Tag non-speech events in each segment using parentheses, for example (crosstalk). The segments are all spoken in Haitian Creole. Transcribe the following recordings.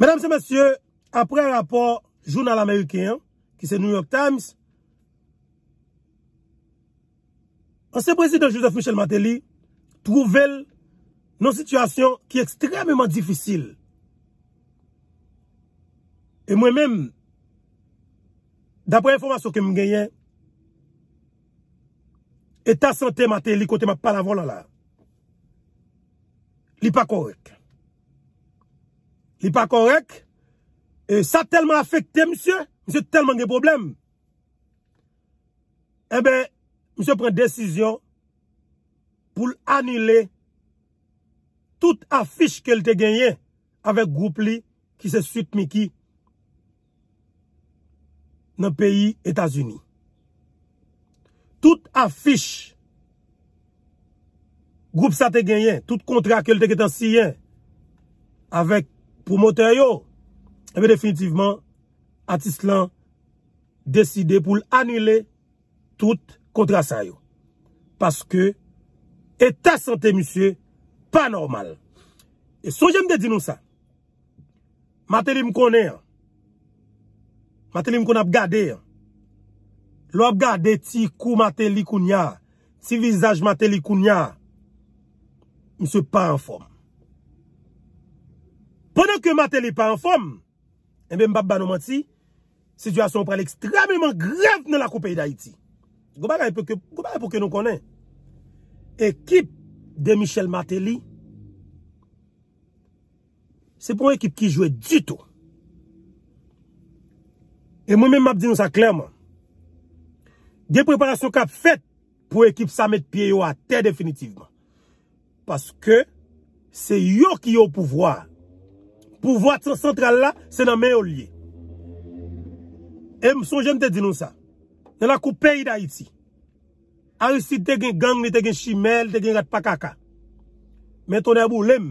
Madame se monsieur, apre rapor jounal amerikyan ki se New York Times, an se prezident Joseph Michel Mateli trouvel nan situasyon ki ekstrememan difisil. E mwen men, dapre informasyon ke mwen genyen, etasante Mateli kote ma paravola la. Li pa korek. li pa korek, e sa telman afekte, msye, msye telman gen problem, e be, msye pren desisyon pou l'anile tout afish ke lte genyen avek goup li ki se sütmiki nan peyi Etasuni. Tout afish goup sa te genyen, tout kontra ke lte genyen avek pou motè yo, ebe definitivman, atis lan, deside pou l'anile, tout kontrasan yo. Paske, etasante misye, pa normal. E so jemde dinou sa, matè li mkone, matè li mkone apgade, lo apgade ti kou matè li koun ya, ti vizaj matè li koun ya, misye pa informe. Pendon ke Mateli pa en fom, en eh bè mbap banouman ti, situasyon pral ekstremlyman grev nou la koupei da iti. Goubara pou ke nou konen, ekip de Michel Mateli, se pou ekip ki jwe dito. E mwen mè mbap di nou sa klerman, de preparasyon kap fet pou ekip sa met piye yo a te definitivman. Paske se yo ki yo pou vwa Pouvoit son sentral la, se nan men yo liye. E mson jen te dinon sa. Nen la koupei da iti. Aristide te gen gang, te gen shimel, te gen ratpakaka. Men ton e abou lem.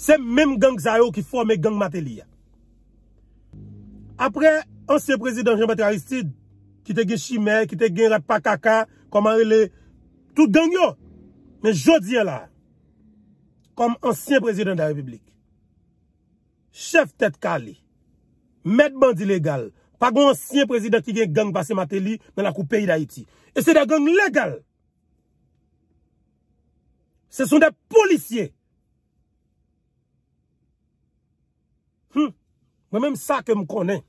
Se men gang zayo ki fome gang mateli ya. Apre, ansyen prezident jen pati Aristide, ki te gen shimel, ki te gen ratpakaka, komarele, tout gen yo. Men jodien la, kom ansyen prezident da republik. Chef Tetkali. Med bandi legal. Pa gwen ansyen prezident ki gen gang basen mateli men la kou peyi da iti. E se de gang legal. Se son de policye. Ve menm sa kem konen.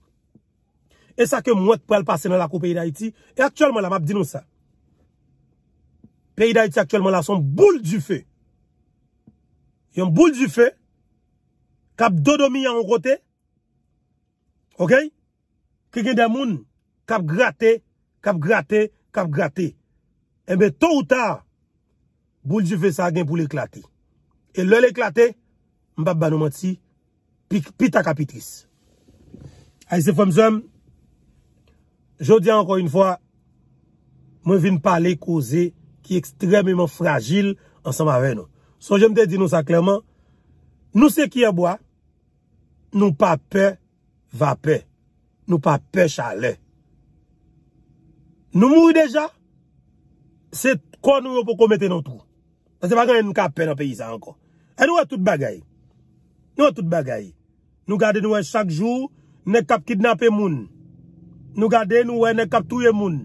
E sa kem wet pou el basen men la kou peyi da iti. E aktyolman la map dinon sa. Peyi da iti aktyolman la son boule du fe. Yon boule du fe Kap dodo mi an kote? Ok? Kè gen dè moun? Kap gratè, kap gratè, kap gratè. E mè tou ou ta, bou ljou fè sa gen pou l'eklatè. E lè l'eklatè, mbap banou mè ti, pi ta kapitris. A y se fèm zèm, jò di an ankon yon fwa, mwen vin pale kouze ki ekstremèmen fragil an sèm avè nou. Sò jèm te di nou sa klèman, nou se ki yon e bwa, Nou pape vape, nou pape chale. Nou moui deja, se kon nou yo pou komete nou tou. Se bagan nou kape nan pe yisa ankon. E nou wè tout bagay. Nou wè tout bagay. Nou gade nou wè chak jou, nou wè kap kidnapè moun. Nou gade nou wè nou kap touye moun.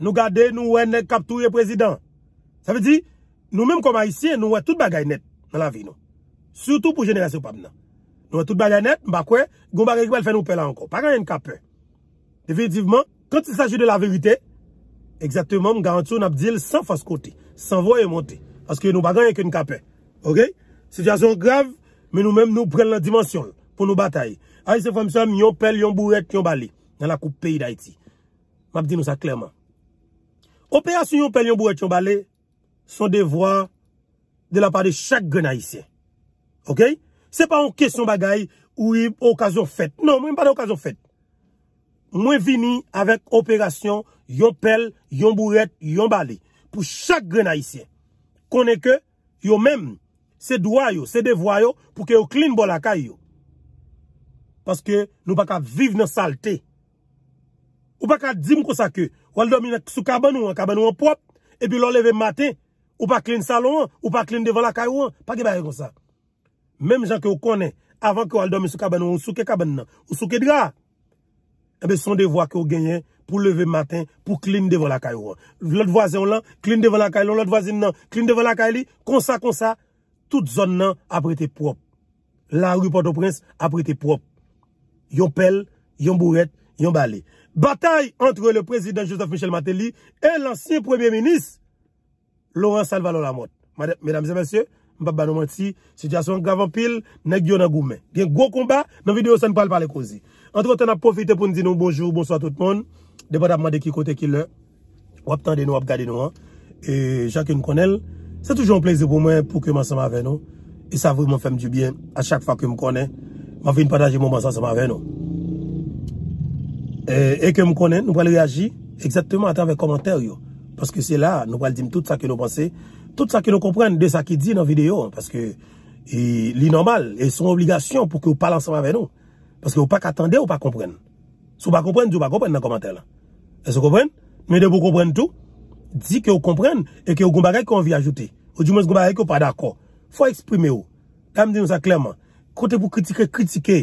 Nou gade nou wè nou kap touye prezident. Sa vè di, nou mèm koma yisi, nou wè tout bagay net nan la vi nou. Soutou pou jenerasyon pab nan. Nou wè tout baganèt, mbakwe, goun baganèk wè l fè nou pelan anko. Pagan yon kapè. Evidiveman, kwen se sajou de la verite, egzatèman m garantou nabdil san fòs kote, san vò e monte. Aske yon bagan yon kapè. Ok? Sityasyon grav, men nou mèm nou pren la dimensyon, pou nou batay. A yon se fòm som, yon pel, yon bouwèk, yon balè, nan la koup peyi d'Aiti. Mabdil nou sa klerman. Operasyon yon pel, yon bouwèk, yon balè, son devwa de la padè chak genayisyen. Ok Se pa yon kesyon bagay ou yon e okazyon fet. Non, mwen pa de okazyon fet. Mwen vini avèk operasyon yon pel, yon buret, yon bali. Pou chak grenayisyen. Kone ke yon mèm se dwayo, se devwayo pou ke yon klin bol akay yo. Paske nou pa ka vive nan salte. Ou pa ka dim kousa ke. Wal domine sou kabanou an, kabanou an pop. E pi lò leve maten. Ou pa klin salon an, ou pa klin devol akay yo an. Pa ge baye konsa. Mem jan ke ou konen, avan ke ou al domi sou kaban nan, ou sou ke kaban nan, ou sou ke dra. Ebe eh son de vwa ke ou genyen pou leve matin, pou klin devon la kaye ou an. Lot vwa zyon lan, klin devon la kaye lon, lot vwa zyon nan, klin devon la kaye li, konsa konsa. Tout zon nan apre te prop. La rue Port-au-Prince apre te prop. Yon pel, yon bourret, yon bali. Bataille entre le prezident Joseph Michel Mateli et l'ancien premier ministre, Laurence Alvalo Lamotte. Mesdames et messieurs, Mpap ba nou mati, sityasyon gavan pil, nek yon an goumen. Gen gwo koumba, nan videyo sa nou pal pale kozi. Ante kon ten ap profite pou nou di nou bonjou, bonso a tout moun. Depan ap mande ki kote ki lè. Wap tan di nou, wap ga di nou an. E jake nou konel, se toujou an pleze pou mwen pou keman sa ma ven nou. E sa vou mwen fem di byen, a chak fa kem konen. Mwen fin pataji mwen man sa sa ma ven nou. E kem konen, nou pal reagi, ekzatouman atan ve komantèr yo. Paske se la, nou pal dim tout sa ke nou panse. Tout sa ki nou kompren de sa ki di nan video Paske e, li normal E son obligasyon pou ke ou pal ansama ve nou Paske ou pa katande ou pa kompren Sou pa kompren, di ou pa kompren nan komantè la E se kompren? Mède pou kompren tout Di ke ou kompren E ke ou gombarek ou anvi ajouté Ou di mèz gombarek ou pa d'akon Fwa eksprime ou Kote pou kritike, kritike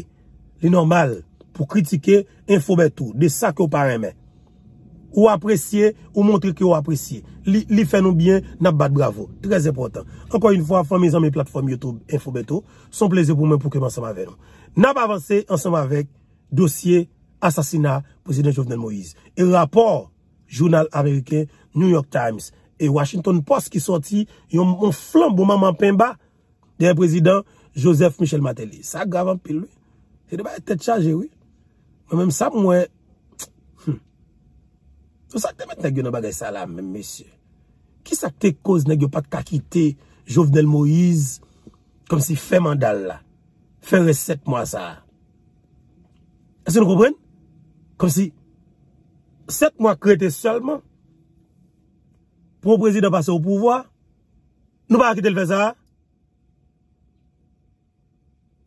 Li normal Pou kritike, infome tout De sa ke ou pa remè Ou apresye, ou montre ki ou apresye. Li fè nou byen, nap bat bravo. Très important. Enkwè yon fò, fò mè zan mè platfòm YouTube, infobeto, son plèze pou mè pou kèm ansèm avèm. Nap avansè ansèm avèk dosye asasina prezident Jovenel Moïse. E rapò, jounal amerikè, New York Times, e Washington Post ki sorti, yon flan pou mè mampè mba de yon prezident Joseph Michel Matéli. Sa grav anpè lè. E dè mè tè tchage wè. Mè mèm sa mwè, Ou sakte met negyo nan bagay sa la men, mesye? Ki sakte koz negyo pat kakite Jovenel Moïse kom si fè mandal la? Fè re set mwa sa? Ese nou koupren? Kom si set mwa krete salman pou mwen prezident passe ou pouvoi? Nou pa akite l fè sa?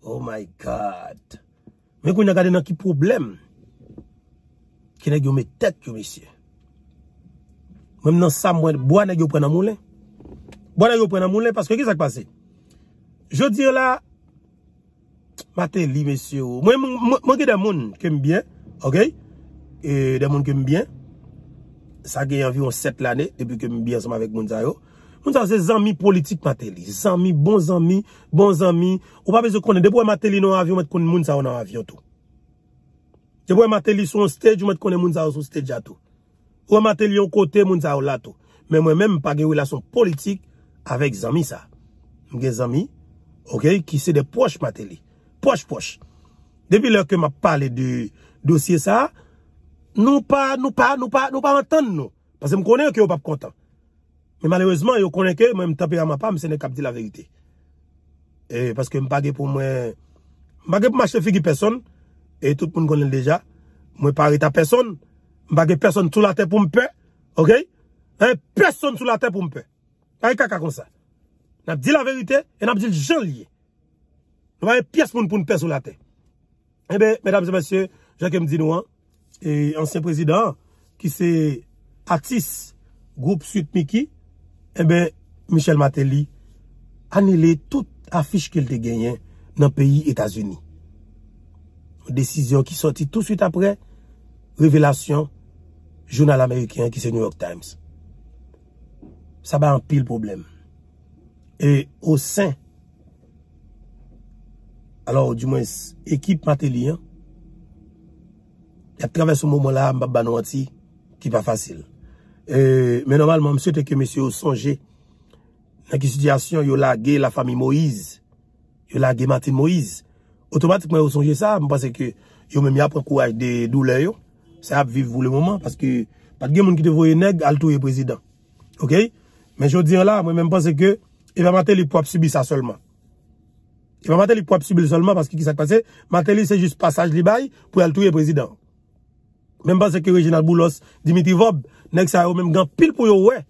Oh my God! Men kou yon gade nan ki problem? Ki negyo me tek yo, mesye? Mwen kou yon gade nan ki problem? Mwen nan sa mwen, bwa nan yo prena moun len. Bwa nan yo prena moun len, paske ki sa k pase? Je diyo la, mateli, mesyo, mwen ki de moun kembyen, e, de moun kembyen, sa gen yon viyon set lane, depi kembyen som avèk moun zayon. Moun zayon se zami politik mateli. Zami, bon zami, bon zami, ou pa bezo konen, debo e mateli nou avyon, mwen konen moun zayon nou avyon tou. Debo e mateli sou an stèj, mwen konen moun zayon sou an stèj ya tou. Ou mateli yon kote moun sa ou lato. Men mwen men mpage yon relasyon politik avek zami sa. Mge zami, ok, ki se de poche mateli. Poche, poche. Depi lor ke m ap pale du dosye sa, nou pa, nou pa, nou pa, nou pa mantan nou. Pase m konen yo ke yo pap kontan. Men malerouzman yo konen ke, mwen m tapira ma pa, mse ne kapdi la verite. E, paske m page pou mwen, m page pou mache te figi person, e tout moun konen deja, mwen pare ta person, Mba ge person tou la te pou mpe. Ok. Mba ge person tou la te pou mpe. A e kaka kon sa. N ap di la verite. E n ap di l jolye. Mba ge person tou la eh eh te pou mpe. Mba ge person tou la te pou mpe. Mba ge person tou la te pou mpe. Mba ge person tou la te pou mpe. Ebe, medam se monsie, jake mdi nou an, e ansen prezident, ki se atis, group suit Miki, ebe, Michel Mateli, anile tout afiche ke l te genyen nan peyi Etasuni. Desisyon ki soti tout suite apre, revelasyon, Jounal Amerikyan ki se New York Times. Sa ba an pil problem. E, o sen, alo, di mwen ekip mateliyan, ya traves sou momon la, mbaba nan wati, ki pa fasil. E, men normalman, msye teke msye yo sonje, naki sityasyon yo lage la fami Moise, yo lage Matin Moise, otomatikman yo sonje sa, mpase ke yo men mi apre kouaj de doule yo, C'est à vivre pour le moment parce que pas de monde qui te voyait nègre à le président. OK Mais je dis là, moi même pense que il va mater les subir ça seulement. Il va mater les subir seulement parce que qu'est-ce qui s'est passé c'est juste passage de bail pour aller tuer président. Même pense que Reginald Boulos, Dimitri Vob, nègre, ça même grand pile pour ouais.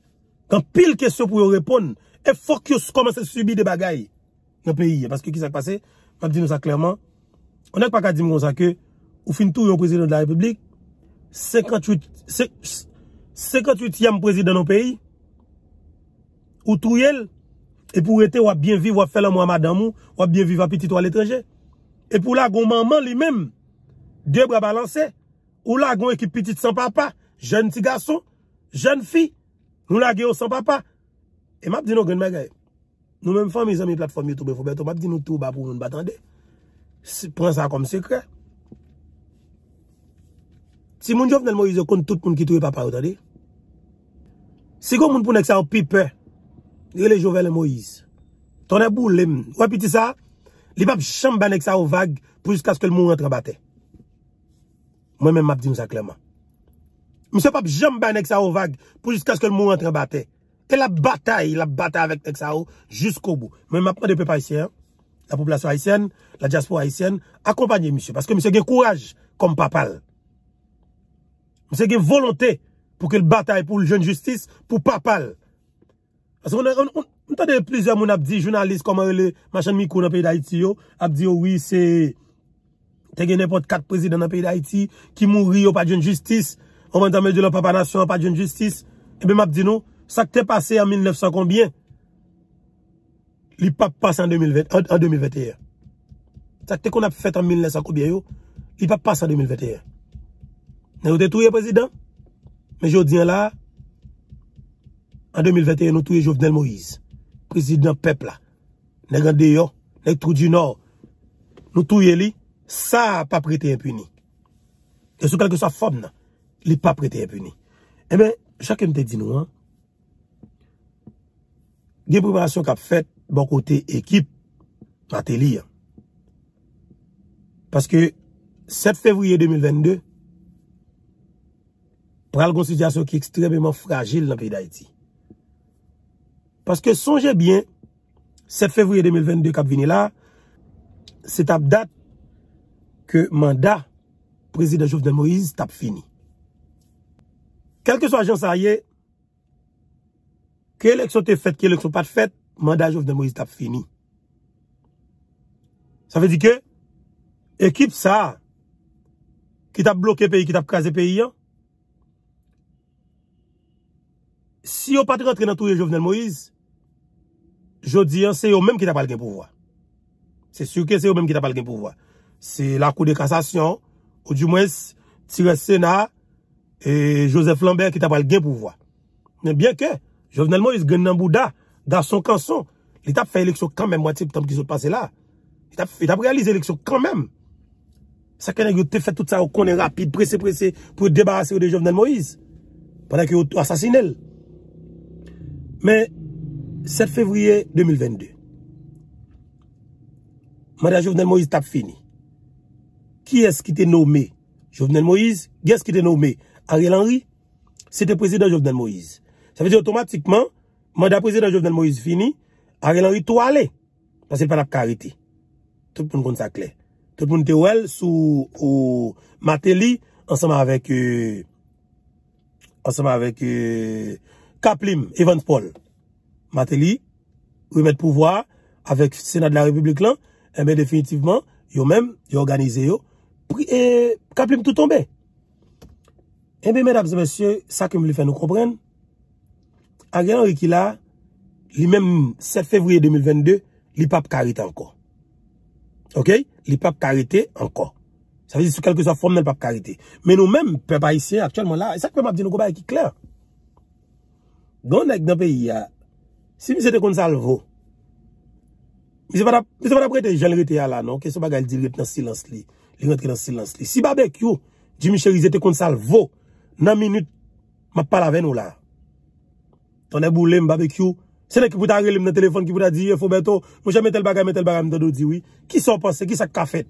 Quand pile question pour répondre et faut que commence à subir des bagailles dans le pays parce que qu'est-ce qui s'est passé M'a dit nous ça clairement. On n'a pas qu'à dire comme ça que ou fin tout le président de la République 58 yam prezid nan nou peyi Ou tou yel E pou ete wap bien viv wap felan mwama dan mou Wap bien viv apitit wale treje E pou la goun maman li mem Debre balanse Ou la goun ekip pitit san papa Joun ti gason, joun fi Nou la geyo san papa E map di nou gen megay Nou menm fan mi zan mi platform youtube Map di nou tou bapou yon batande Pren sa kom sekre Si moun jovenel Moïse kon tout moun ki touye papa ou ta di, si goun moun pou Neksa ou pipè, li le jovenel Moïse, tonè bou lem, wè piti sa, li pap jamban Neksa ou vague pou jiska skèl moun rentre bate. Mwen men map di nou sa kleman. Mse pap jamban Neksa ou vague pou jiska skèl moun rentre bate. E la batay, la batay avèk Neksa ou jiskou bou. Mwen map mwen de pe païsien, la poublasyon haïsien, la diaspo haïsien, akompanyen mse, paske mse gen kouraj kon papal. Mwen se gen volontè pou ke l bataï pou l joun justice pou papal. Mwen tan de plizè moun ap di jounalist kom an le machan mikou nan peyi da iti yo, ap di oh yo, wè, se te gen nepot kak prezid nan peyi da iti, ki mouri yo pa joun justice, an mwen tan me di l papa nasyon pa joun justice, ebe mwen ap di nou, sa ke te pase an 1901, se kon bè, li pap pase an 2021. Sa ke te kon ap fète an 1901, li pap pase an 2021. Nè yon te touye, prezident? Mè jò diyan la, an 2021, nou touye Jovenel Moïse. Prezident pepla. Nè yon deyo, nè yon trou di nou. Nou touye li, sa pa prete impuni. Yon e sou kalke sa fòm nan. Li pa prete impuni. E mè, chakè mte di nou, an. Gè premanasyon kap fèt, bon kote ekip, mè te li, an. Paske, 7 fevriye 2022, pral gonsidiasyon ki ekstrememan fragil nan peyi da eti. Paske sonje bien, se fevrouye 2022 kap vini la, se tap dat ke manda prezident Jouf de Moïse tap fini. Kelke so ajan sa ye, ke lek so te fet, ke lek so pat fet, manda Jouf de Moïse tap fini. Sa ve di ke, ekip sa, ki tap blokè peyi, ki tap krasè peyi an, Si yo pati rentre nan tou yo Jovenel Moïse, jo diyan se yo menm ki ta pal gen pou vwa. Se souke se yo menm ki ta pal gen pou vwa. Se lakou de kassasyon, ou di mwes tire Sena, e Joseph Lambert ki ta pal gen pou vwa. Men bien ke, Jovenel Moïse gen nan Bouda, dan son kanson, li tap fè eleksyon kan menm wati pou tanp ki sou passe la. Li tap fè eleksyon kan menm. Sa kene yo te fè tout sa ou konen rapide, prese prese, pou debarase yo de Jovenel Moïse. Pendan ki yo tou asasinel. Men, 7 fevriye 2022, Mada Jovenel Moïse tap fini. Ki es ki te nomé Jovenel Moïse? Ki es ki te nomé Ariel Henry? Sete prezident Jovenel Moïse. Sa vezi otomatikman, Mada prezident Jovenel Moïse fini, Ariel Henry tou ale, pasil pan ap kariti. Tout moun kon sa kle. Tout moun te ouel sou, ou mate li, ansama avek, ansama euh, avek, euh, Kaplim, Ivan Paul, Mateli, ou met pouvoi, avek Senat de la Republik lan, ebe eh definitivman, yo men, yo organize yo, eh, kaplim toutonbe. Ebe men, sa kem li fe nou kopren, a gen anri ki la, li men, 7 fevriye 2022, li pap karite anko. Ok? Li pap karite anko. Sa vezi sou kelke sa formel pap karite. Men nou men, pe pa isye, akchelman la, sa kem ap di nou kopren ki kler. Gwanda ek nan peyi ya Si mi se te kont salvo Mi se fada prete jan rete ya la nan Kese bagay di ret nan silans li Li rent ki nan silans li Si bbq di mi se rete kont salvo Nan minute ma pala ven ou la Ton e boulem bbq Se ne ki pouta agrelim nan telefon Ki pouta di e eh, fou beto Mouche metel bagay metel bagay Ki son pense ki sak ka fet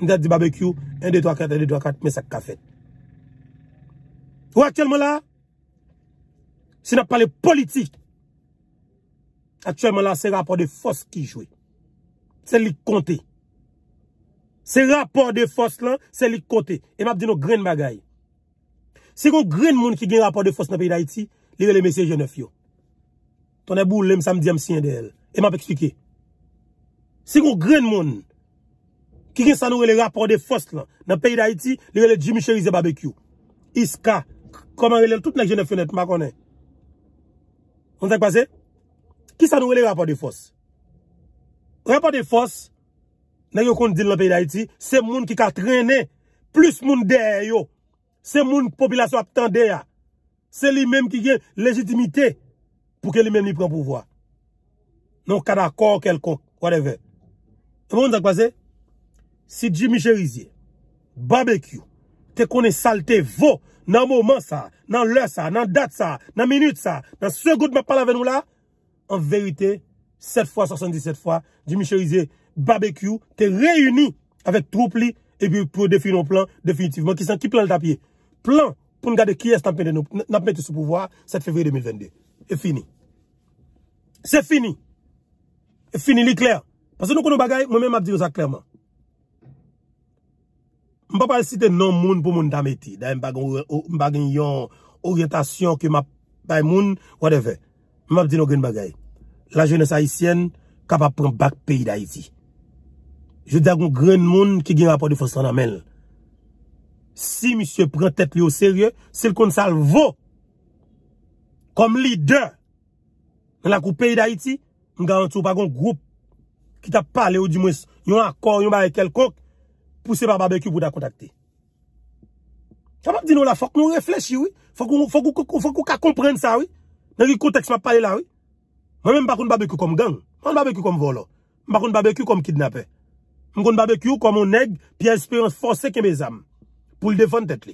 Ni dat di bbq 1,2,3,4,1,2,3,4 Ou aktyalman la Se na pale politik, atyèman lan se rapor de fos ki jwe. Se lik kontè. Se rapor de fos lan, se lik kontè. E map di nou gren magay. Se kon gren moun ki gen rapor de fos nan peyi da iti, li rele Meseye Genofyo. Ton e boule, msa mdi amsyen de el. E map ekfike. Se kon gren moun, ki gen sanou rele rapor de fos lan, nan peyi da iti, li rele Jimmy Cherise Barbecue. Iska, koman rele touten ek Genofyo net makonè. Kis anou le rapat de fos? Rapat de fos, nan yo konti din lopèy da iti, se moun ki ka trenè, plus moun deyè yo, se moun populasyon aptan deyè, se li mèm ki gen legitimite, pou ke li mèm li pren pouvoi. Non kada akor kelkon, whatever. Se moun zan kwa se? Si di miche rizie, babek yo, Te konen salte vo nan mouman sa, nan lè sa, nan dat sa, nan minut sa, nan segout me palave nou la. An verite, 7 x 77 x, jimichelize, barbecue, te reyuni avèk troupli e bi pou definon plan definitivman. Ki plan le tapye? Plan pou nou gade ki estan pende nou, nan pende sou pouvoa 7 fevri 2022. E fini. Se fini. E fini, li kler. Pase nou konou bagay, mou men map dire sa klerman. Mpa pa si te nan moun pou moun dameti. Da yon bagan yon oryentasyon ki map bay moun. Whatever. Mpa pa di nou gen bagay. La jenese Haitien kapa pran bak peyi da Haiti. Je di agon gren moun ki gen rapor di fosan amel. Si misye pran tet li yo serye, sil kon salvo kom lider nan la kou peyi da Haiti, mga an tou bagon group ki ta pale ou di mwen yon akor yon ba e kelkok pousser par barbecue pour la contacter. Ça m'a dit nous là, faut nous réfléchisse, oui. Faut faut qu'on, faut qu'on comprenne ça, oui. Dans le contexte m'a parlé là, oui. Moi même pas qu'on barbecue comme gang. Moi barbecue comme volant. Moi qu'on barbecue comme kidnapper. Moi qu'on barbecue comme un nègre, puis espérance forcé que mes âmes. Pour le défendre tête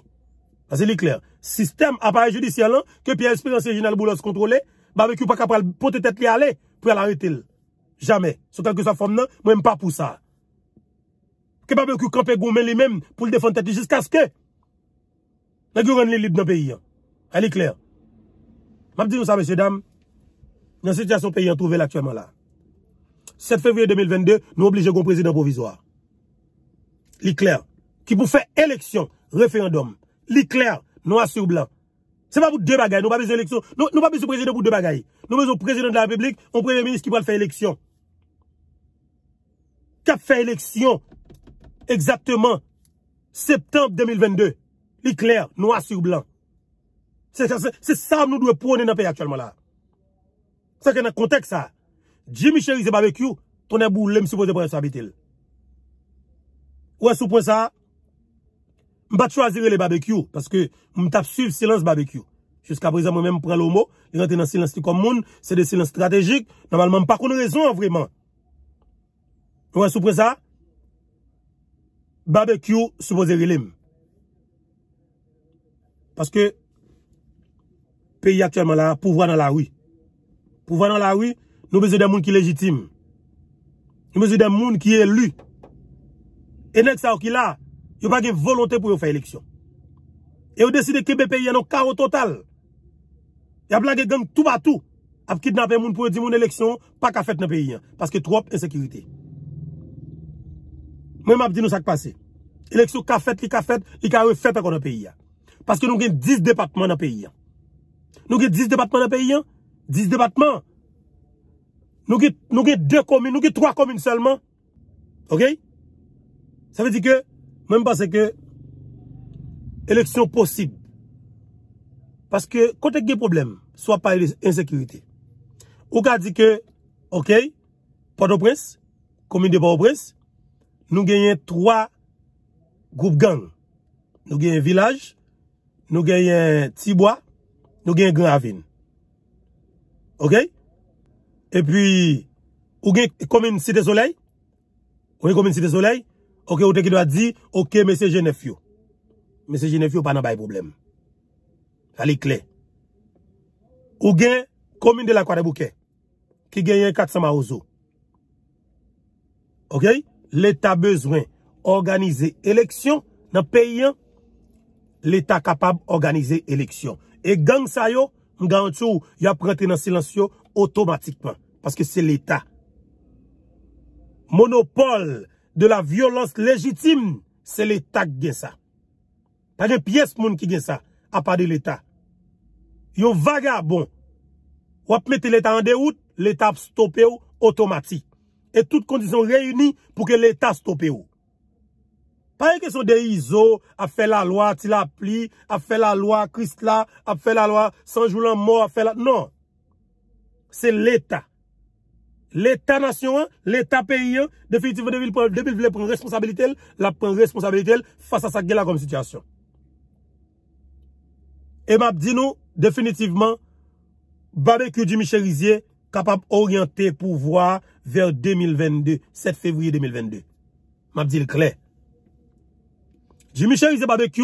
Parce que clair. Système, appareil judiciaire que Pierre Espérance et Général Boulos contrôlé, barbecue pas capable porter tête à aller, pour l'arrêter. Jamais. Surtout que ça forme là, moi même pas pour ça qui pas que camper gourmet lui-même pour le défendre jusqu'à ce que nous avons les libres dans le pays. Hein. Elle est claire. M'a dit ça messieurs dames, dans cette situation pays on trouve actuellement là. 7 février 2022, nous obligeons un président provisoire. L'Éclair. qui pour faire élection, référendum. L'Éclair, clair, noir sur blanc. n'est pas pour deux bagailles, nous pas besoin d'élection. Nous, n'avons pas besoin de président pour deux bagailles. Nous avons besoin président de la République, un premier ministre qui va faire élection. Qui fait élection Exactement septembe 2022 L'éclair, noir sur blanc C'est ça Nous devons prôner dans le pays actuellement C'est ça qui est dans le contexte J'ai mis chéri ces barbecues Ton abou, je ne suis pas supposé prôner ça Où est-ce que vous prenez ça? Je ne vais pas choisir les barbecues Parce que je me tape suivre silence barbecue Jusqu'à présent moi-même je prends le mot Je rentre dans le silence comme mon C'est des silences stratégiques Normalement je n'ai pas connu raison Où est-ce que vous prenez ça? Ba be kyo, soupoze rilem. Paske, peyi aktuèman la, pouvwa nan la wè. Pouvwa nan la wè, nou bezè den moun ki legitime. Nou bezè den moun ki elu. E nek sa wè ki la, yo pa ge volante pou yo fè eleksyon. Yo deside ki be peyi anon karo total. Ya blage gen tout batou, ap kit nan pe moun pou yo di moun eleksyon, pa ka fèt nan peyi an, paske trop insekirite. Mwen map di nou sak pase. Eleksyon ka fet, li ka fet, li ka refet akon an peyi an. Paske nou gen 10 departman an peyi an. Nou gen 10 departman an peyi an. 10 departman. Nou gen 2 komine, nou gen 3 komine selman. Ok? Sa ve di ke, mwen mpase ke, eleksyon posib. Paske kontek gen problem, swa pa en sekurite. Ou ka di ke, ok, poto pres, komine de poto pres, Nou genyen 3 group gang. Nou genyen village. Nou genyen tibwa. Nou genyen gang avin. Ok? E pi, ou genyen komine site solei. Ou genyen komine site solei. Ok, ou te ki do a di, ok, meseje nefyo. Meseje nefyo pa nan bay problem. A li kle. Ou genyen komine de la kwa de bouke. Ki genyen 4 sama ouzo. Ok? Ok? l'Etat bezwen organize eleksyon nan peyen l'Etat kapab organize eleksyon. E gang sa yo, mga an chou, yo ap rente nan silansyo otomatikman. Paske se l'Etat. Monopole de la violans lejitim, se l'Etat gen sa. Pade piyes moun ki gen sa apade l'Etat. Yo vaga bon. Wap mette l'Etat an deout, l'Etat ap stopè yo otomatik. Et toutes conditions réunies... Pour que l'État stoppez-vous... Pas une question de ISO... A fait la loi, tu l'as appris... A fait la loi, Christ l'a... A fait la loi, sans jouler un mot... Non... C'est l'État... L'État nation, l'État pays... Définitivement, depuis que vous les prenez en responsabilité... La prenez en responsabilité... Face à sa gueule comme situation... Et m'a dit nous... Définitivement... Barbeque du Michel Rizier... Capable d'orienter, pouvoir... Ver 2022, 7 fevriye 2022. Mabdi l kle. Jimi chèri ze bbq,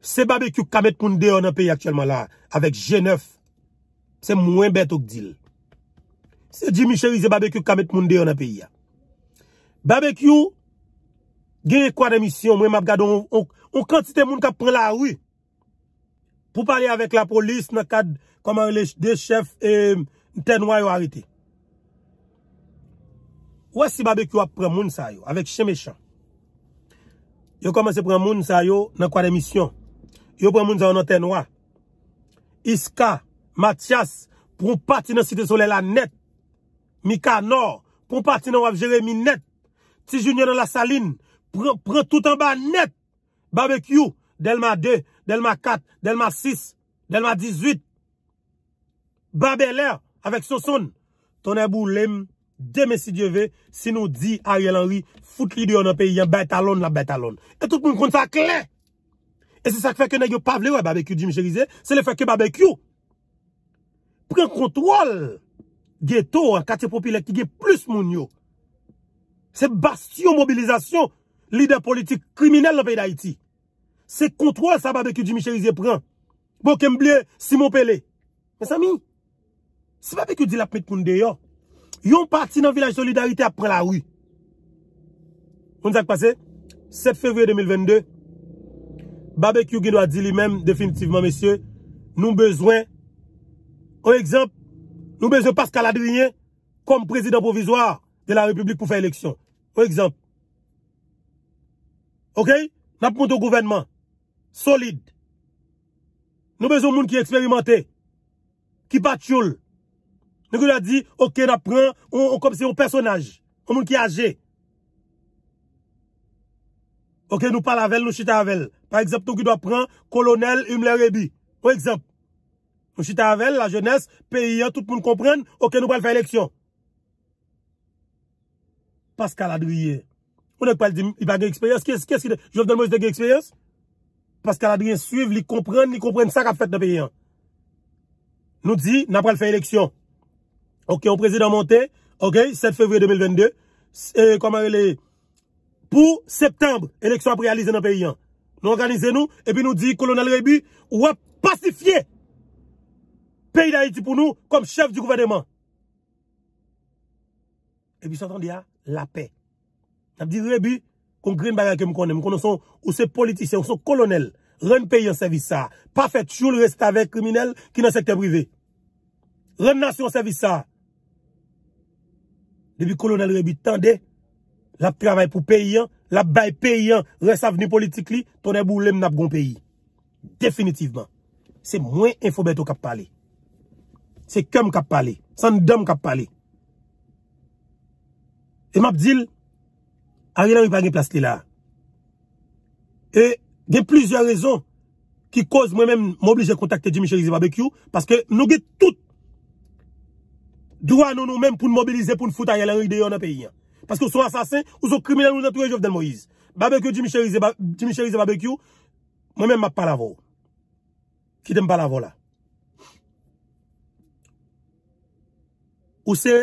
se bbq kamet moun deyo nan peyi aktyelman la, avèk G9, se mwen bèto kdil. Se jimi chèri ze bbq kamet moun deyo nan peyi ya. Bbq, genye kwa demisyon, mwen mabgadon, on kantite moun kap prè la wè. Pou pale avèk la polis, mwen kad, koman le de chef, mwen tenwa yo harite. Wè si babek yo ap pren moun sa yo, avèk chèmè chan. Yo komanse pren moun sa yo, nan kwa demisyon. Yo pren moun sa yo nan tenwa. Iska, Matyas, proun pati nan site sole la net. Mika, Nor, proun pati nan wav jere mi net. Tijounye nan la saline, pren toutan ba net. Babek yo, del ma 2, del ma 4, del ma 6, del ma 18. Babè lè, avèk sosoun, tonè bou lèm, Deme si dieve, se nou di Ariel Henry Foute l'ideon nan peyi, yon bè talon la bè talon E tout moun kont sa kle E se sa kfeke nan yo pavle wè Babeku Dimichelize, se le feke Babeku Pren kontwal Gheto, kate popile Ki ghe plus moun yo Se bastion mobilizasyon Lider politik kriminel nan peyi da iti Se kontwal sa Babeku Dimichelize Pren Bo ke mble Simon Pele Se Babeku dilap met koun deyo Yon pati nan vilaj solidarite apre la ou. Moun sa k pase? 7 february 2022, Babek Yugi do a di li mem, definitivman, mesye, nou bezwen, ou ekzamp, nou bezwen Pascal Adriniye, kom prezident provizor de la republik pou fèy leksyon. Ou ekzamp. Ok? Nap moun tou gouvenman. Solid. Nou bezwen moun ki eksperimente, ki pati ou l. Nou kou la di, ok, la pren, ou kom se yon personaj, ou moun ki aje. Ok, nou pal avel, nou chita avel. Par eksept, nou kou la pren, kolonel, humle, rebi. Ou eksept, nou chita avel, la jenes, peyyan, tout moun kompren, ok, nou pal fèy leksyon. Pascal Adrien. Ou nou pal di, y pa gen eksperyans, kè sè, kè sè, jòv nan mòs de gen eksperyans? Pascal Adrien suiv, li kompren, li kompren sa kap fèt de peyyan. Nou di, nan pal fèy leksyon. Ok, an prezident monte, ok, 7 fevri 2022, pou septembre, eleksyon apre alize nan peyi an, nou organize nou, epi nou di kolonel Reby, wap pasifiye peyi da iti pou nou, kom chef di kouvedeman. Epi sotan di a, la pey. Nap di Reby, kon kren bagay ke m konen, m konon son, ou se politisyen, ou son kolonel, ren peyi an sevi sa, pa fet chou l restave kriminel ki nan sekte privé. Ren nasyon sevi sa, Depi kolonel rebi tan de, la pravay pou peyi an, la bay peyi an, res aveni politik li, tonen bou lem nap gon peyi. Definitiveman. Se mwen info beto kap pale. Se kem kap pale. San dem kap pale. E map dil, ari nan mi pa gen plas li la. E gen plizyon rezon ki koz mwen men m'oblije kontakte Dimitri Gizibabek you, paske nou gen tout Dwa nan nou men pou nou mobilize pou nou foute a yalè ride yon nan peyi. Paske ou sou asasin ou sou kriminal nou zato yon jovdel Moïse. Babek yo ti mi chèrize babek yo. Mwen men map pala vò. Kitem pala vò la. Ou se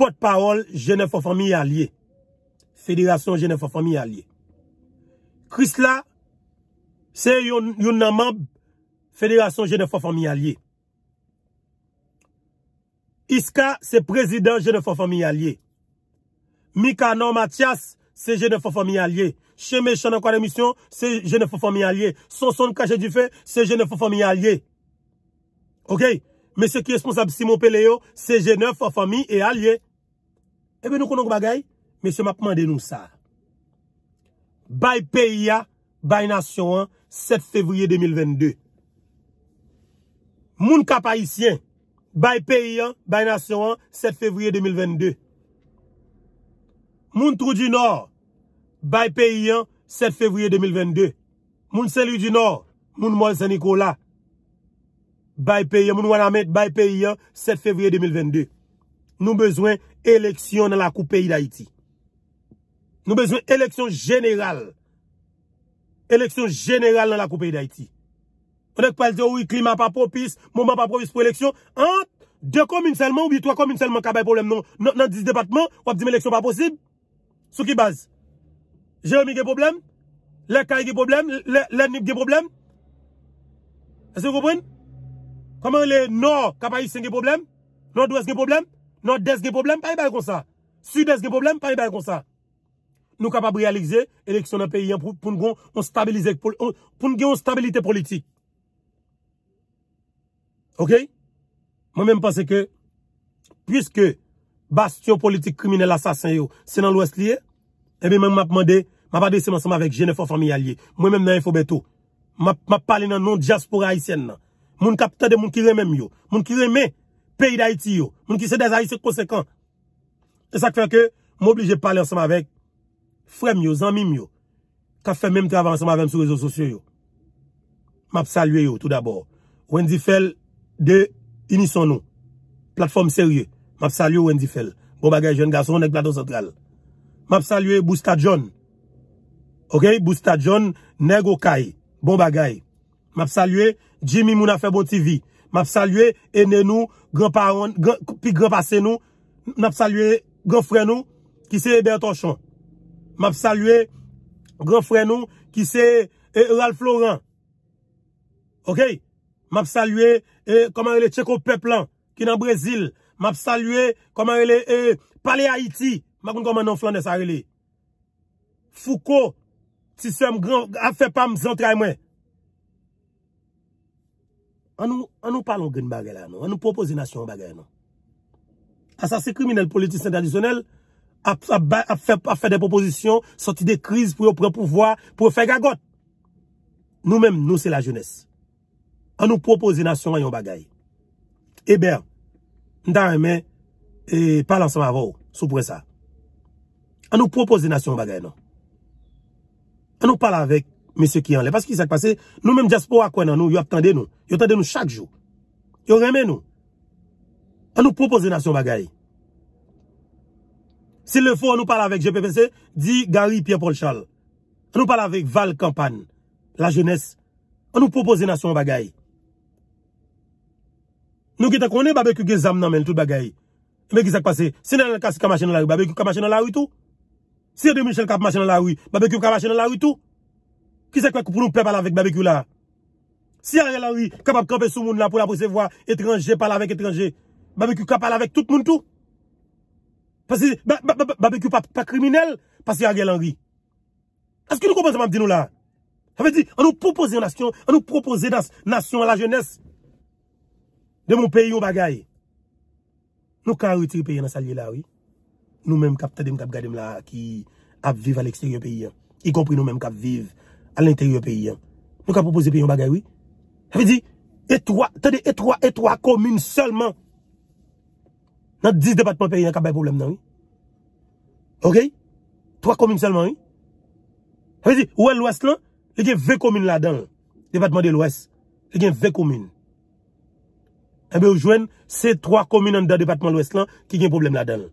pot parol jenèfò fami yalye. Fèderasyon jenèfò fami yalye. Christ la se yon nan mab fèderasyon jenèfò fami yalye. Iska se prezident jenefofomi alye. Mika Nan Matyas se jenefofomi alye. Cheme Chanankwane Misyon se jenefofomi alye. Sonson Kajedi Fe se jenefofomi alye. Ok? Mese ki esponsab Simon Peleo se jenefofomi e eh alye. Ebe nou kononk bagay? Mese map mande nou sa. Bay P.I.A. Bay Nation 1, 7 fevriye 2022. Moun kapayisyen. Bayi peyi an, bayi nasyon an, 7 fevriye 2022 Moun trou di nor, bayi peyi an, 7 fevriye 2022 Moun seli di nor, moun moun zanikola Bayi peyi an, moun wan amet, bayi peyi an, 7 fevriye 2022 Nou bezwen eleksyon nan la koupei da iti Nou bezwen eleksyon jeneral Eleksyon jeneral nan la koupei da iti On ek pa el de ou yi klima pa propis, mouman pa propis pou eleksyon. An, de kominselman ou bi 3 kominselman kaba yi problem nou. Nan dis depatman, wap di me eleksyon pa posib. Sou ki baz? Jéomi ge problem? Lèkai ge problem? Lèk ni ge problem? Asè yi koupwen? Koman yi lè nor kaba yi sè ge problem? Nor dwez ge problem? Nor des ge problem? Pa yi bay kon sa. Su des ge problem? Pa yi bay kon sa. Nou kaba bryalize eleksyon nan peyi pou nge yon stabilite politik. Ok? Mwen menm pense ke pwiske bastyon politik kriminell asasen yo se nan lwes liye, e eh mi menm mapmande, mapade seman sama vek jenef ou fami yalye, mwen menm nan info beto. Mappale nan non diaspora haisyen nan. Moun kapte de moun ki reme yo. Moun ki reme peyi da iti yo. Moun ki se dezay se konsekant. E sak feke, moun oblije pale ansama vek frem yo, zanmim yo. Kafem menm travare ansama vek sou rezo sosyo yo. Map salwe yo tout dabor. Wendi fel De inison nou. Platform serye. Mab salye Wendy Fell. Mab salye Boosta John. Ok. Boosta John, Nego Kai. Mab salye Jimmy Mounafebo TV. Mab salye Ene Nou. Grand Pase Nou. Mab salye Grand Frey Nou. Ki se Ebert Ochan. Mab salye Grand Frey Nou. Ki se eh, Ralph Lauren. Ok. Mab salye E koman rele Tcheko peplan ki nan Brezil, map salue, koman rele, e, pale Haiti, magoun koman nan Flandes a rele. Fouko, ti se m gran, ap fe pam zantre a mwen. An nou, an nou palon gen bagay la nou, an nou proposi nasyon bagay la nou. Asase kriminelle politis intradisyonel, ap fe de proposisyon, soti de kriz pou yo prepovoi, pou yo fe gagot. Nou menm nou se la jonesse. An nou proposi nasyon an yon bagay. Eber, eh nda remen, e eh, parlansan avou, sou pou e sa. An nou proposi nasyon an bagay nou. An nou pala vek, mese ki anle, paski sa kpase, nou menm jaspo akwen an nou, yo ap tende nou, yo tende nou chak jou. Yo remen nou. An nou proposi nasyon an bagay. Se le fo an nou pala vek, je pe pense, di Gary Pierre Paul Charles. An nou pala vek Val Kampan, la jenese. An nou proposi nasyon an bagay. An nou proposi nasyon an bagay. Nou ki ta konen babeku ge zam nan men tout bagay. Mwen ki sak pase, si nan nan kasi ka machin nan la wou, babeku ka machin nan la wou tou? Si yon de michel kap machin nan la wou, babeku ka machin nan la wou tou? Ki sak wakou pou nou ple pala vek babeku la? Si a rè la wou, kapap krepe sou moun la pou la posevwa, etreanje pala vek etreanje, babeku ka pala vek tout moun tou? Pas se, babeku pa kriminel, pas se a rè la wou. Aske nou kompon se mam di nou la? A ve di, an nou propose nation, an nou propose nation la jenès, De moun peyi yon bagay. Nou ka retiri peyi nan salye la, oui. Nou menm kap, tade m kap gade m la ki ap viv al eksteryon peyi. Yi kompri nou menm kap viv al enteryon peyi. Nou ka proposi peyi yon bagay, oui. Hap yi di, etwa, tade etwa etwa komine selman. Nan diz debatman peyi yon kap bay problem nan, oui. Ok? Etwa komine selman, oui. Hap yi di, ou el ouest lan, yi gen ve komine la dan, debatman de l'ouest, yi gen ve komine. Ebe eh oujwen se 3 komine an da depatman lwes lan ki gen problem la den.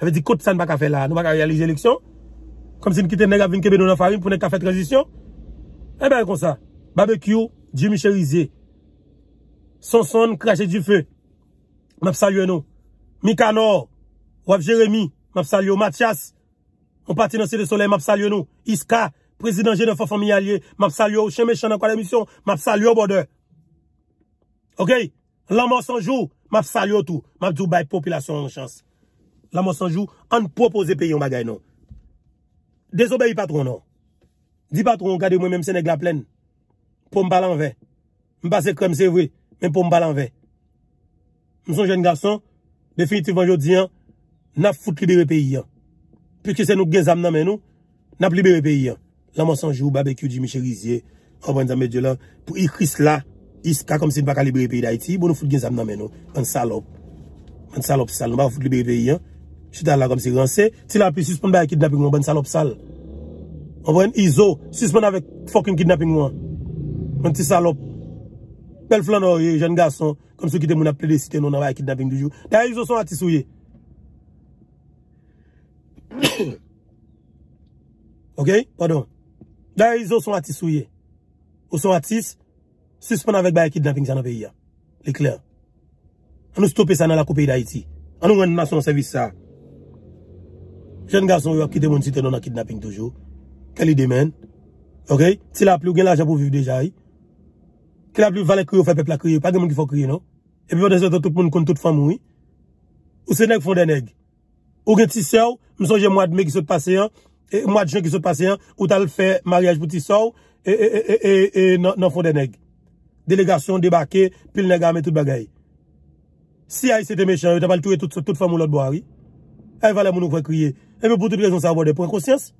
Ebe di kout san baka fe la. Nou baka realize eleksyon. Kom si nkite nè gavine kebe donan farin pou nè kafe tradisyon. Ebe eh ekon sa. Babek you, jimichelize. Sonson, krashe di fe. Mapsalyo nou. Mikanor, wav Jeremie. Mapsalyo. Matyas, moun pati nan sede sole. Mapsalyo nou. Iska, prezident jenofon familialye. Mapsalyo. Mapsalyo. Mapsalyo. Mapsalyo. La monsanjou, ma fsal yo tou. Ma djou baye populasyon an chans. La monsanjou, an propose peyi an bagay nou. Dezo bayi patron nou. Di patron, gade mwen men mseneg la plen. Pon mbalan ve. Mba se krem se vwe, men pon mbalan ve. Mson jen gason, definitiv an jodi an, na fout libere peyi an. Piske se nou gen zam nan men nou, na plibere peyi an. La monsanjou, babekyou di miche rizye, pou ikris la, Iska kom se yon pa kalibere peyi da iti, bon nou foute gen sa mnamen nou. Mwen salop. Mwen salop sal. Nou ba foute libere peyi yon. Chuta la kom se yon. Se, ti la pi suspon beye kidnapping mwen, mwen salop sal. Mwen iso, suspon avek fucking kidnapping mwen. Mwen ti salop. Bel flan or ye, eh, jen gason, kom sou ki te moun aple de site nou, nan beye kidnapping di jou. Da iso son ati sou ye. (coughs) Ok? Wadon? Da iso son ati sou ye. Ou son atis, ou son atis, Suspon avèk baye kidnapping sa nan peyi ya. Lèk lè. An nou stopè sa nan la koupei da iti. An nou wè nan son servis sa. Jèn gason wè wè kite moun sitè nan kidnapping toujou. Kè lè demèn. Ok. Ti la plou. Gen la jè pou viv de jay. Ki la plou valè kri ou fè peplè kri. Pagè moun ki fò kri nou. E pi wè desè tè tout moun kon tout famoui. Ou se nèk fò de nèk. Ou gen ti sèw. Mè son jè mwa d'mè ki sò t'pasyen. E mwa d'jè ki sò t'pasyen. Ou tal f Delegasyon, debake, pil negame, tout bagaye Si a y se te mechane Yo te pal touye tout fam ou lot boari A y valè mounou kwe kriye E mè pou tout rezon sa vode, prekosyans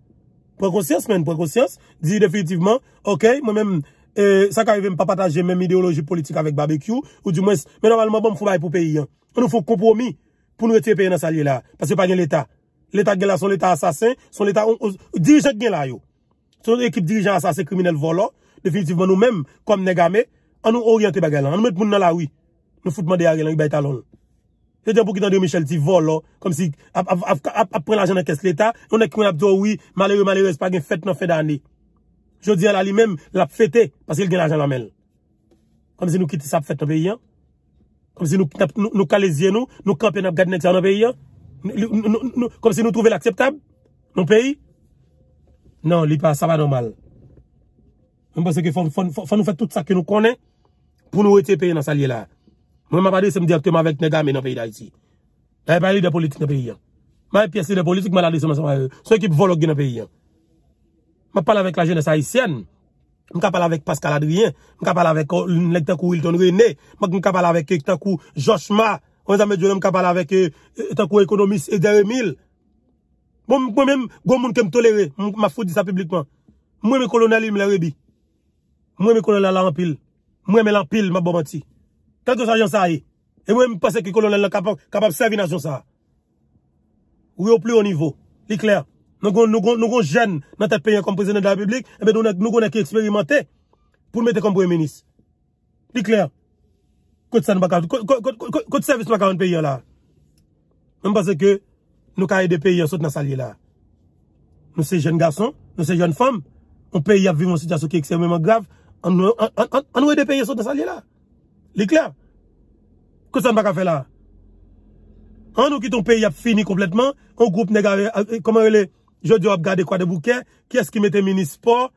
Prekosyans men, prekosyans Di definitivman, ok, mè mèm e, Saka y vèm pa pataje mèm ideoloji politik Avèk barbecue, ou di mwen Mè normalman mèm fwa mèm pou peyi Mè nou fwa kompomi pou nou reti peyi nan sa liye la Pase pa gen l'Etat L'Etat gen la son l'Etat asasin Son l'Etat dirijen gen la yo Son ekip dirijen asasin kriminel volo An nou oryante bagay lan, an nou met moun nan la ouy. Nou foute mou dey agay lan, yu bay talon. Yo diyan pou kitan diyo Michel ti vol lo, oh, kom si ap pren la jen nan kesk l'Etat, yon ne kwen ap do oh ouy, malerou, malerou, se pa gen non, fèt nan fèt dan ni. Je diyan la li mèm, l ap fètè, pasè yon gen la jen nan mèl. Kom si nou kiti sa ap fèt nan peyi an, kom si nou kaleziye nou, nou kampè nan ap gade nekse an nan peyi an, kom si nou trouve l akseptab, nan peyi. Nan, li pa, sa va nan mal. Mwen pense ke fò nou fèt tout sa pou nou ete peye nan sa liye la. Mwen ma pa de se mdi akte ma vek ne gamen nan peye da iti. La e pa li de politik nan peye yan. Ma e piye se de politik, mwen la de se mwen sa vare, sou ekip volo gen nan peye yan. Ma pala vek la jenese Haitienne, mwen ka pala vek Pascal Adrien, mwen ka pala vek lèk euh, takou Wilton René, mwen ka pala vek lèk euh, takou Josh Ma, mwen ka pala vek lèk euh, takou Economist Eder Emil. Mwen mwen mwen mwen kem tolere, mwen mwen mwen mwen mwen mwen mwen mwen mwen mwen mwen mwen mwen mwen mwen mwen mwen m Mwen men lan pil ma bom an ti. Tel kon sa ajan sa aye. E mwen mwen pase ki kolon lè lè kapab servin ajan sa a. Ou yo pli ou nivou. Li kler. Nou kon jen nan te peyen kom prezenè de la republik. E eh mwen nou kon ek eksperimentè. Pou mwen te kom pou e menis. Li kler. Kote servis mwen karen peyen la. Mwen pase ke nou ka e de peyen sot nan sa liye la. Nou se jen gason. Nou se jen fom. Mwen peyen ap vivon sitya sou ki eksperiment grav. An nou e de peye sot nan salye la? Li kler? Kout sa mba ka fe la? An nou ki ton peye ap fini kompletman, an goup negare, koman e le, jodi wap gade kwa de bouke, kyes ki mete mini sport,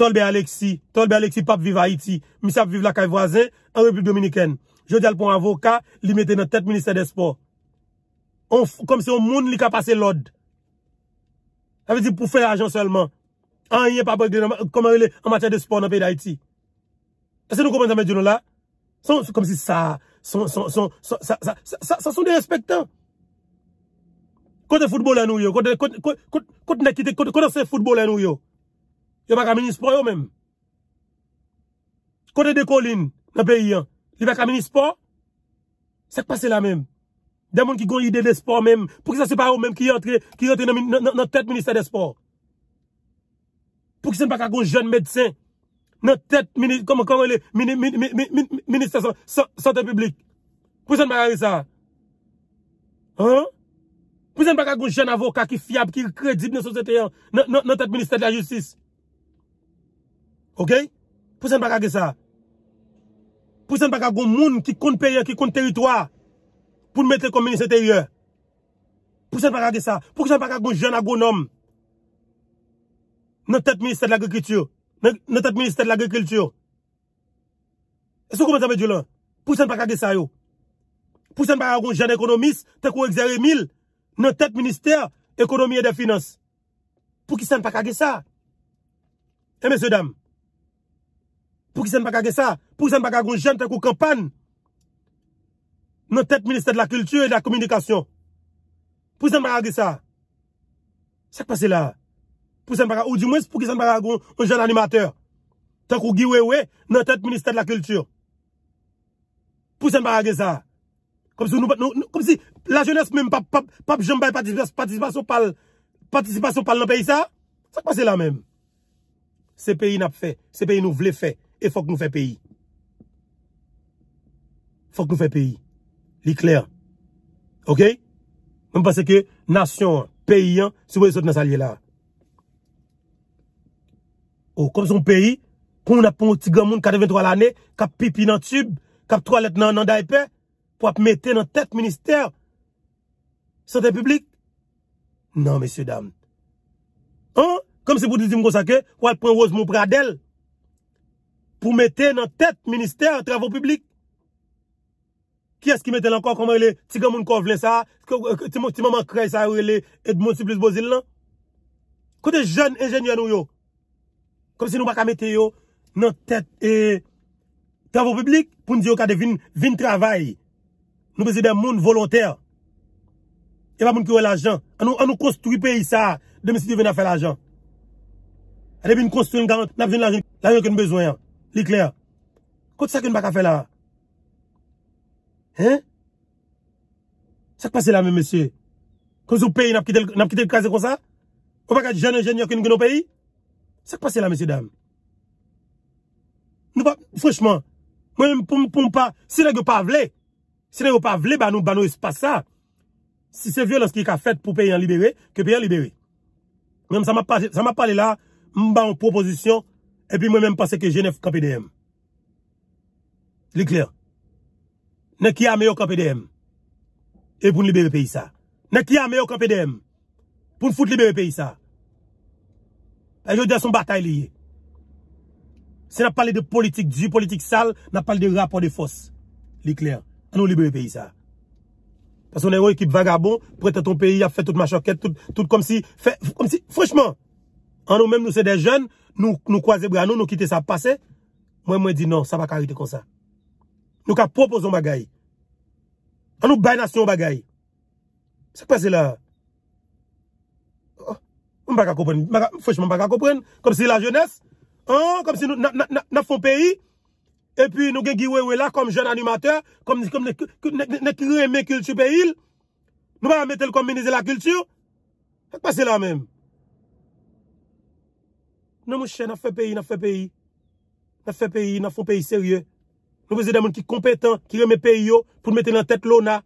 tolbe Aleksi, tolbe Aleksi pap vive Haiti, misap vive la kaye vwazen, an repube dominiken. Jodi alpon avoka, li mete nan tet minister de sport. Kom se yon moun li ka pase lod. A vezi pou fe ajan selman. An yè pa bo yè, koman yè an matè de sport nan pey d'Haïti. E se nou komè nan mè di nou la, kom si sa, sa son de respectan. Kote foudbol an nou yo, kote nè kite, kote se foudbol an nou yo, yo va kameni sport yo mèm. Kote de kolin nan pey yè, yo va kameni sport, se kwa se la mèm. Demoun ki gò yè de sport mèm, pou ki sa se pa ou mèm ki yè entre nan tèt minister de sport. Pou ki sen pa ka goun joun medsen? Non tet ministre, komon komon le, ministre sante publik? Pou sen pa ka ge sa? Ha? Pou sen pa ka goun joun avoka ki fiyab, ki kredib nan sosete yon, non tet ministre de la justis? Ok? Pou sen pa ka ge sa? Pou sen pa ka goun moun ki kont perye, ki kont teritoa, pou n mette kon ministre terye? Pou sen pa ka ge sa? Pou sen pa ka goun joun agoun om? Pou sen pa ka ge sa? nan tet minister de l'agrikultur, nan tet minister de l'agrikultur. E sou koumen sa me djou lan? Pou sen pa kage sa yo? Pou sen pa akon jen ekonomis te kou egzere mil? Nan tet minister ekonomi e de finance. Pou sen pa kage sa? E mese dam? Pou sen pa kage sa? Pou sen pa kage kon jen te kou kampan? Nan tet minister de l'akultur e de la komunikasyon. Pou sen pa kage sa? Sek pase la, Ou di mwes pou ki san paraga ou jen animateur. Tak ou giwewe, nou tet Ministè de la Culture. Pou san parage sa. Kom si la jenès mèm pap jen bay patisipasyon pal nan pey sa, sa kwa se la mèm. Se peyi nap fe, se peyi nou vle fe, e fok nou fe peyi. Fok nou fe peyi. Li kler. Ok? Mwen pase ke nasyon peyi an, se wè sot nan salye la. Non, ou kom son peyi, kon ap pon ti gamoun kade 23 lane, kap pipi nan tub, kap 3 let nan nanda epè, pou ap mette nan tet minister, sante publik. Nan, mesye dam. An, kom se pou di di mkonsake, wal pren wos moun pradel, pou mette nan tet minister travon publik. Ki as ki mette lankan kon mwen li ti gamoun kon vle sa, ti maman krey sa, ki mwen li et moun si plus bozil nan. Kote jen engenyan ou yo, Kon se nou baka meteyo, nou tet e, travou publik, pou nou diyo ka devine, devine travay. Nou bezye den moun volontèr. Ewa moun kiwe l'ajan. An nou, an nou konstoui peyi sa, demisite ven a fè l'ajan. A devine konstoui l'ajan, nabjen l'ajan, l'ajan ke nbezoyan. Li kler. Kout sa ke nou baka fè la? Hein? Sa kwa se la men, mesye? Kon sou peyi nabkitel, nabkitel kaze kon sa? Kou baka jen en jen yo ken gen nou peyi? Kou baka jen en jen yo Sèk pasè la, mè sè dam? Frèchman, mè mè pou mpa, sè nè gè pa vle, sè nè gè pa vle, ba nou banou es pa sa. Si sè vye lanskè yè ka fèt pou peyan libere, ke peyan libere. Mè mè sa mè pale la, mè ba an proposisyon, e pi mè mè m'pase ke jenè fè KPDM. Lè kler. Nè kè yè a mè yo KPDM, e pou n'libere peyi sa. Nè kè yè a mè yo KPDM, pou n'fout libere peyi sa. Eh, a yo de son batay liye. Se na pale de politik di, politik sal, na pale de rapor de fos. Li kliyan. An nou libewe peyi sa. Paso nou yo ekip vagabon, pou ete ton peyi, a fe tout machoket, tout kom si, fè, kom si, freshman. An nou men nou se de jen, nou kwaze brano, nou kite sa pase, mwen mwen di, non, sa va karite konsa. Nou ka proposon bagay. An nou baynasyon bagay. Se kwa se la, Mpaka koupren, fweshman mpaka koupren Kom si la jounes Kom si nou na fon peyi E pi nou gen giwewe la kom joun animateur Kom ne kireme kultu peyi Nou pa amete l kom menize la kultu Fak pa se la men Nou mwen chen na fwe peyi, na fwe peyi Na fwe peyi, na fwe peyi, serye Nou mwen se demon ki kompetan Ki reme peyi yo pou mette l an tet lona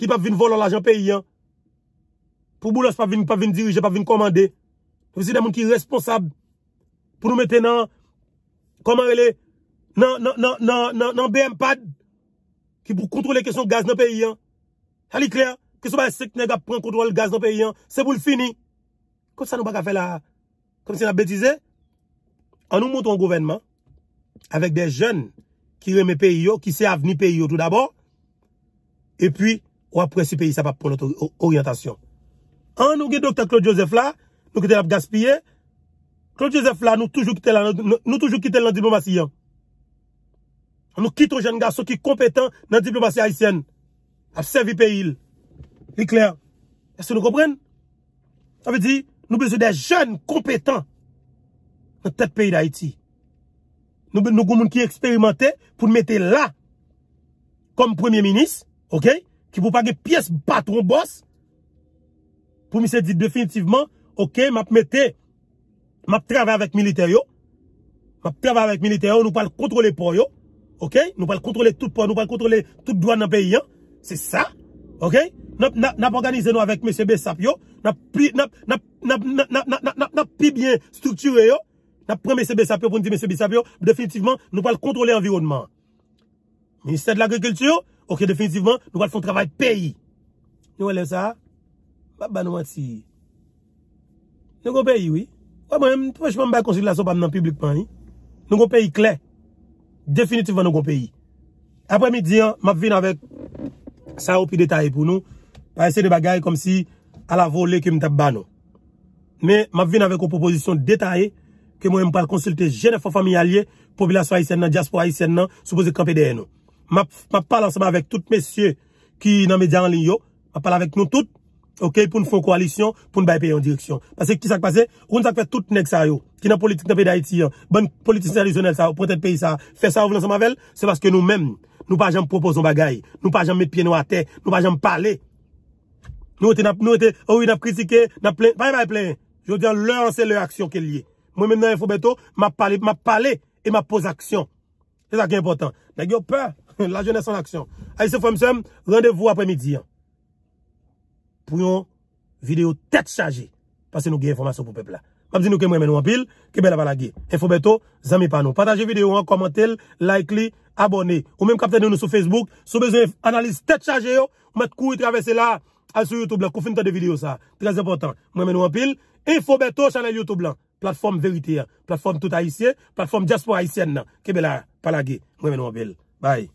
Ki pap vin volan la joun peyi an pou bou lòs pa vin dirije, pa vin komande, pou si dè moun ki responsab, pou nou mette nan, koman rele, nan, nan, nan, nan, nan, nan BMPAD, ki pou kontrole kesyon gaz nan peyi an, hali krea, kesyon ba esek nega pran kontrole gaz nan peyi an, se pou l'fini, kot sa nou baka fè la, kon si la betize, an nou mouton gouvernement, avèk dè jèn, ki reme peyi yo, ki se avni peyi yo tout d'abord, epi, wapre si peyi sa pa pran noto oryantasyon. An nou ge Dr. Claude Joseph la, nou ki te la ap gaspye, Claude Joseph la nou toujou ki te la, nou toujou ki te la diplomasyen. An nou ki tou jen ga sou ki kompetan nan diplomasyen Haitien, ap sevi pe il, li kler. E se nou kompren? An pe di, nou be sou de jen kompetan nan tet pe il Haiti. Nou be nou goun moun ki eksperimente pou mète la, kom premier minis, ok, ki pou pa ge piyes batron boss, pou misè di definitivman, ok, map mette, map travè avèk militer yo, map travè avèk militer yo, nou pal kontrole pou yo, ok, nou pal kontrole tout pou, nou pal kontrole tout douan nan peyi yo, se sa, ok, nap organize nou avèk M.B.Sap yo, nap pi, nap, nap, nap, nap, nap, nap pi bien strukture yo, nap pran M.B.Sap yo, pran di M.B.Sap yo, definitivman, nou pal kontrole environman, Ministè de l'agrikulture yo, ok, definitivman, nou pal fon travèk peyi, nou alè sa, Pa ba nou ati. Nou kon peyi, wè. Wè mwen, pou fèchman mba konsultasyon pa mnen publik pan yi. Nou kon peyi kle. Definitivan nou kon peyi. Apo mwen mi diyan, mwen vin avèk sa ou pi detay pou nou. Pa ese de bagay kom si ala volè ke mte bano. Mwen mwen vin avèk ou proposisyon detay ke mwen mwen pal konsulte jene fò familialye pou bilasyon a yi sè nan, jaspo a yi sè nan soupo zè kampè deyè nou. Mwen mwen palan seman avèk tout mesye ki nan me diyan linyo. Mwen palan avèk nou tout Ok, pou nou fòn koalisyon, pou nou bay paye an direksyon. Pase ki sak pase, koun sak fè tout nek sa yo. Ki nan politik nan paye da iti yo. Bon politik tradisyonel sa, pou tèt paye sa. Fè sa ouvlan sa mavel, se baske nou men. Nou pa jèm proposon bagay. Nou pa jèm met pye nou a tè. Nou pa jèm pale. Nou ou te, nou ou te, ou oh ou na pritike, na ple. Baye baye ple. Je wè diyan, lè an se lè aksyon ke liye. Mwen men nan yon fò bèto, ma pale, ma pale, e ma pose aksyon. Se sak yon important. Mè gyo pe, la jèm pour une vidéo tête chargée. Parce que nous avons des informations pour le peuple là. Je dis nous que nous en pile, que belle la guerre. Info beto, zami pas nous. Partagez vidéo, hein, commentez, likez, abonnez. Ou même captez nous sur Facebook. Si vous besoin analyse tête chargée, vous mettez couille traverser là, sur YouTube Pour fin de vidéo ça. Très important. Moi nous en pile. Info beto, channel YouTube Plateforme vérité, hein. plateforme tout haïtien, plateforme diaspora haïtienne, hein. que belle la, mis Moi m'en en pile. Bye.